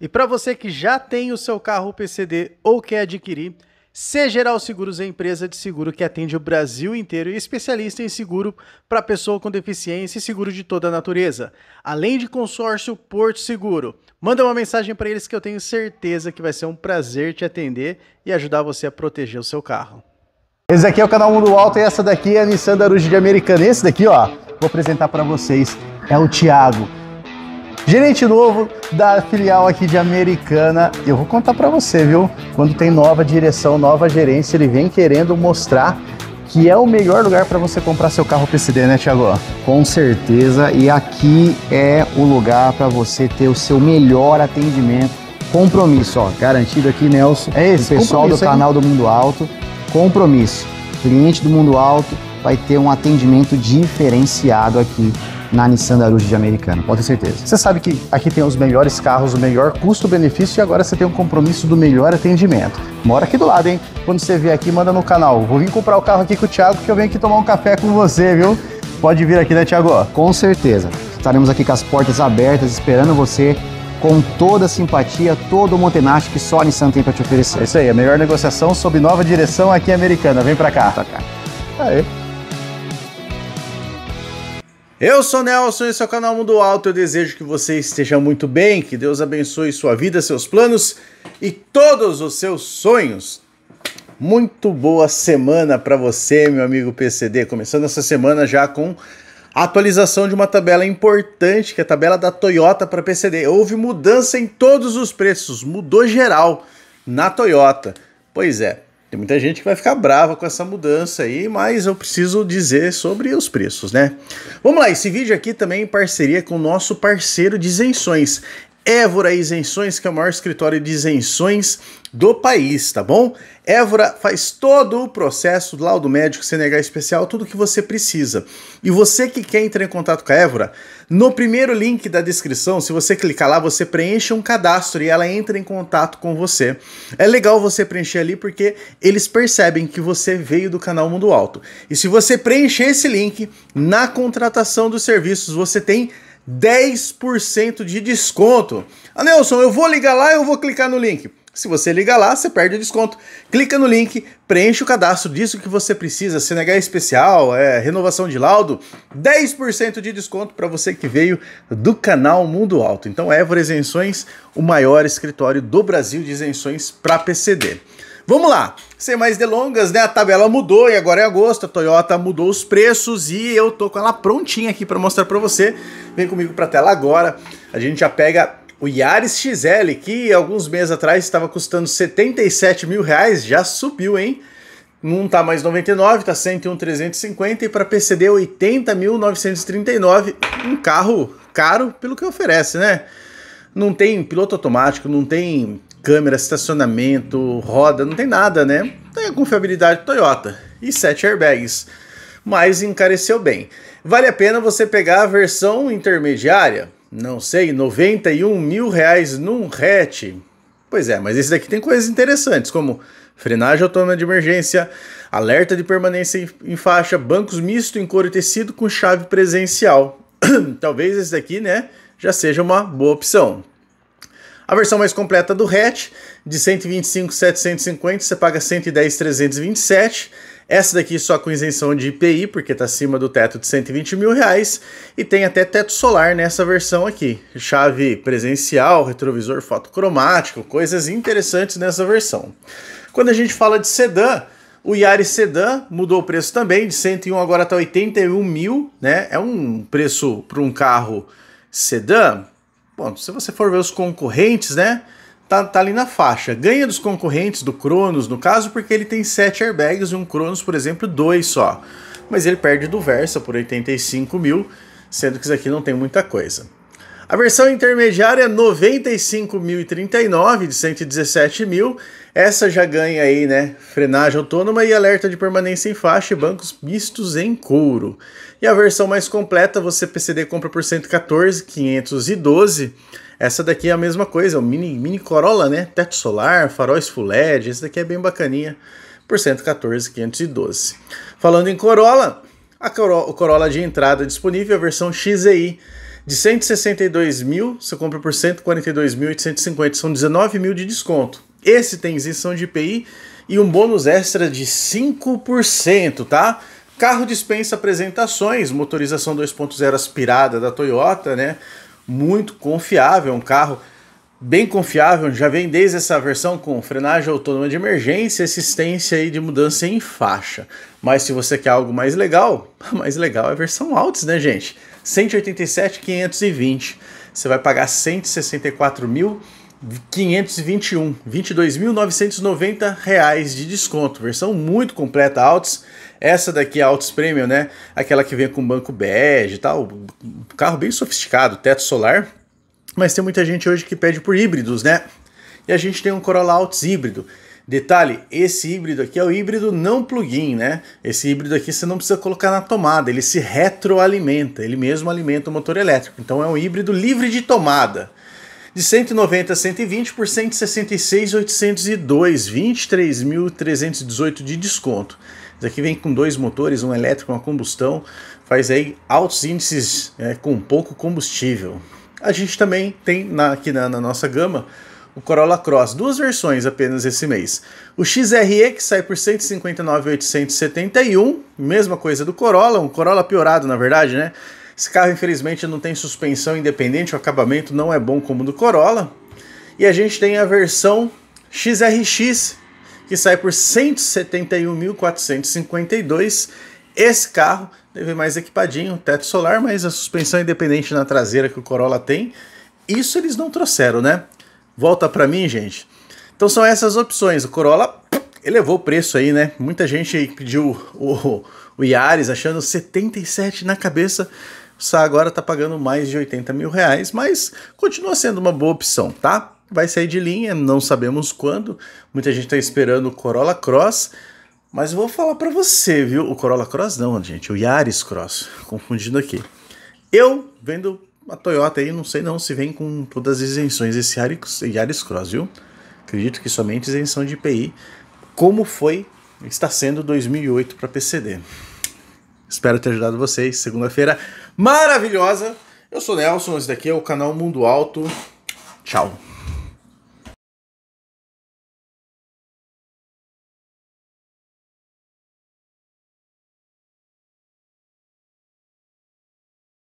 E para você que já tem o seu carro PCD ou quer adquirir, C Geral Seguros é a empresa de seguro que atende o Brasil inteiro e é especialista em seguro para pessoa com deficiência e seguro de toda a natureza, além de consórcio Porto Seguro. Manda uma mensagem para eles que eu tenho certeza que vai ser um prazer te atender e ajudar você a proteger o seu carro. Esse aqui é o canal Mundo Alto e essa daqui é a Nissan Daruge de Americana. Esse daqui, ó, vou apresentar para vocês, é o Thiago. Gerente novo da filial aqui de Americana. Eu vou contar para você, viu? Quando tem nova direção, nova gerência, ele vem querendo mostrar que é o melhor lugar para você comprar seu carro PCD, né, Thiago? Com certeza, e aqui é o lugar para você ter o seu melhor atendimento. Compromisso, ó, garantido aqui, Nelson. É esse, o pessoal do hein? canal do Mundo Alto. Compromisso. Cliente do Mundo Alto vai ter um atendimento diferenciado aqui na Nissan Daruge de Americana, pode ter certeza. Você sabe que aqui tem os melhores carros, o melhor custo-benefício e agora você tem um compromisso do melhor atendimento. Mora aqui do lado, hein? Quando você vier aqui, manda no canal. Vou vir comprar o carro aqui com o Thiago que eu venho aqui tomar um café com você, viu? Pode vir aqui, né, Thiago? Com certeza. Estaremos aqui com as portas abertas, esperando você com toda a simpatia, todo o motenagem que só a Nissan tem para te oferecer. É isso aí, a melhor negociação sob nova direção aqui americana. Vem para cá. Tá cá. Aê. Eu sou Nelson, esse é o canal Mundo Alto. Eu desejo que você esteja muito bem, que Deus abençoe sua vida, seus planos e todos os seus sonhos. Muito boa semana para você, meu amigo PCD. Começando essa semana já com a atualização de uma tabela importante, que é a tabela da Toyota para PCD. Houve mudança em todos os preços, mudou geral na Toyota. Pois é, tem muita gente que vai ficar brava com essa mudança aí, mas eu preciso dizer sobre os preços, né? Vamos lá, esse vídeo aqui também em parceria com o nosso parceiro de isenções, Évora Isenções, que é o maior escritório de isenções do país, tá bom? Évora faz todo o processo, laudo médico, CNH especial, tudo que você precisa. E você que quer entrar em contato com a Évora, no primeiro link da descrição, se você clicar lá, você preenche um cadastro e ela entra em contato com você. É legal você preencher ali porque eles percebem que você veio do canal Mundo Alto. E se você preencher esse link na contratação dos serviços, você tem 10% de desconto. Ah, Nelson, eu vou ligar lá, eu vou clicar no link. Se você ligar lá, você perde o desconto. Clica no link, preenche o cadastro disso que você precisa, CNH é especial, é, renovação de laudo, 10% de desconto para você que veio do canal Mundo Alto. Então, Évora Isenções, o maior escritório do Brasil de isenções para PCD. Vamos lá, sem mais delongas, né? A tabela mudou e agora é agosto, a Toyota mudou os preços e eu tô com ela prontinha aqui para mostrar para você. Vem comigo para a tela agora. A gente já pega o Yaris XL, que alguns meses atrás estava custando 77 mil reais, já subiu, hein? Não tá mais 99, tá 101,350 e para PCD 80.939, um carro caro pelo que oferece, né? Não tem piloto automático, não tem câmera, estacionamento, roda, não tem nada, né? Tem a confiabilidade Toyota e 7 airbags, mas encareceu bem. Vale a pena você pegar a versão intermediária, não sei, 91 mil reais num hatch. Pois é, mas esse daqui tem coisas interessantes, como frenagem autônoma de emergência, alerta de permanência em faixa, bancos misto em couro e tecido com chave presencial. Talvez esse daqui, né, já seja uma boa opção. A versão mais completa do hatch, de 125.750, você paga 110.327. Essa daqui só com isenção de IPI, porque está acima do teto de 120 mil reais. E tem até teto solar nessa versão aqui. Chave presencial, retrovisor fotocromático, coisas interessantes nessa versão. Quando a gente fala de sedã, o Yaris Sedan mudou o preço também, de 101 agora está 81 mil, né? É um preço para um carro sedã Bom, se você for ver os concorrentes, né? Tá, tá, ali na faixa. Ganha dos concorrentes, do Cronos, no caso, porque ele tem 7 airbags e um Cronos, por exemplo, 2 só. Mas ele perde do Versa por 85 mil, sendo que isso aqui não tem muita coisa. A versão intermediária é 95.039 de 117 mil. Essa já ganha aí, né? Frenagem autônoma e alerta de permanência em faixa e bancos mistos em couro. E a versão mais completa você PCD compra por 114.512. Essa daqui é a mesma coisa, é um mini, mini Corolla, né? Teto solar, faróis full LED. Essa daqui é bem bacaninha por 114.512. Falando em Corolla, a Corolla de entrada é disponível a versão XEI de 162 mil, você compra por 142.850, são 19 mil de desconto. Esse tem isenção de IPI e um bônus extra de 5%, tá? Carro dispensa apresentações, motorização 2.0 aspirada da Toyota, né? Muito confiável, é um carro bem confiável, já vem desde essa versão com frenagem autônoma de emergência, assistência aí de mudança em faixa. Mas se você quer algo mais legal, mais legal é a versão Altis, né, gente? 187,520. Você vai pagar 164.521, 22.990 reais de desconto. Versão muito completa altos. Essa daqui é Altis Premium, né? Aquela que vem com banco bege e tal. carro bem sofisticado, teto solar. Mas tem muita gente hoje que pede por híbridos, né? E a gente tem um Corolla Altis híbrido. Detalhe, esse híbrido aqui é o híbrido não plug-in, né? Esse híbrido aqui você não precisa colocar na tomada, ele se retroalimenta, ele mesmo alimenta o motor elétrico. Então é um híbrido livre de tomada. De 190 a 120 por 166,802, 23.318 de desconto. Isso aqui vem com dois motores, um elétrico e uma combustão, faz aí altos índices é, com pouco combustível. A gente também tem na, aqui na, na nossa gama o Corolla Cross, duas versões apenas esse mês. O XRE que sai por 159.871, mesma coisa do Corolla, um Corolla piorado na verdade, né? Esse carro infelizmente não tem suspensão independente, o acabamento não é bom como o do Corolla. E a gente tem a versão XRX que sai por 171.452. Esse carro deve mais equipadinho, teto solar, mas a suspensão independente na traseira que o Corolla tem, isso eles não trouxeram, né? volta para mim, gente. Então são essas opções. O Corolla elevou o preço aí, né? Muita gente pediu o, o Yaris achando 77 na cabeça. Só agora tá pagando mais de 80 mil reais, mas continua sendo uma boa opção, tá? Vai sair de linha, não sabemos quando. Muita gente tá esperando o Corolla Cross. Mas vou falar para você, viu? O Corolla Cross não, gente. O Yaris Cross. Confundindo aqui. Eu vendo a Toyota aí não sei não se vem com todas as isenções esse Yaris, Cross, viu? Acredito que somente isenção de IPI, como foi, está sendo 2008 para PCD. Espero ter ajudado vocês. Segunda-feira maravilhosa. Eu sou Nelson, esse daqui é o canal Mundo Alto. Tchau.